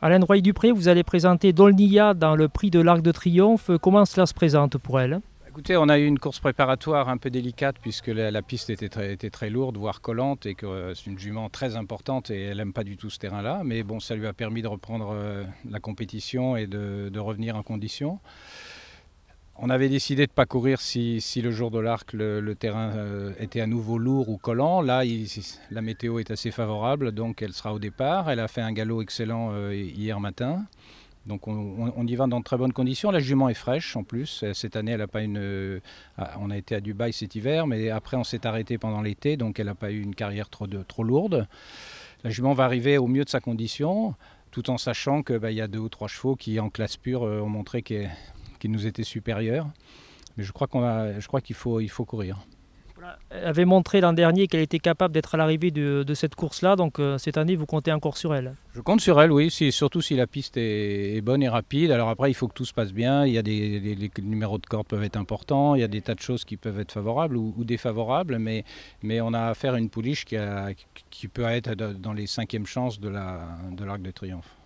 Alain Roy-Dupré, vous allez présenter Dolnia dans le prix de l'Arc de Triomphe. Comment cela se présente pour elle Écoutez, on a eu une course préparatoire un peu délicate puisque la, piste était très, lourde, voire collante, et que euh, c'est une jument très importante et elle n'aime pas du tout ce terrain-là. Mais bon, ça lui a permis de reprendre euh, la compétition et de, de revenir en condition. On avait décidé de ne pas courir si, le jour de l'arc, le, terrain euh, était à nouveau lourd ou collant. Là, la météo est assez favorable, donc elle sera au départ. Elle a fait un galop excellent euh, hier matin. Donc on, y va dans de très bonnes conditions. La jument est fraîche en plus. Euh, cette année, elle a pas une. Ah, on a été à Dubaï cet hiver, mais après on s'est arrêté pendant l'été, donc elle n'a pas eu une carrière trop, trop lourde. La jument va arriver au mieux de sa condition, tout en sachant qu'il bah, y a deux ou trois chevaux qui, en classe pure, ont montré qu'elle qui nous était supérieurs. Mais je crois qu'on a, je crois qu'il faut, il faut courir. Elle avait montré l'an dernier qu'elle était capable d'être à l'arrivée de, cette course-là, donc euh, cette année vous comptez encore sur elle. Je compte sur elle, oui, surtout si la piste est, bonne et rapide. Alors après, il faut que tout se passe bien. Il y a des, les, numéros de corps peuvent être importants, il y a des tas de choses qui peuvent être favorables ou, défavorables, mais, mais on a affaire à une pouliche qui, qui peut être dans les cinquièmes chances de l'arc la, de, de triomphe.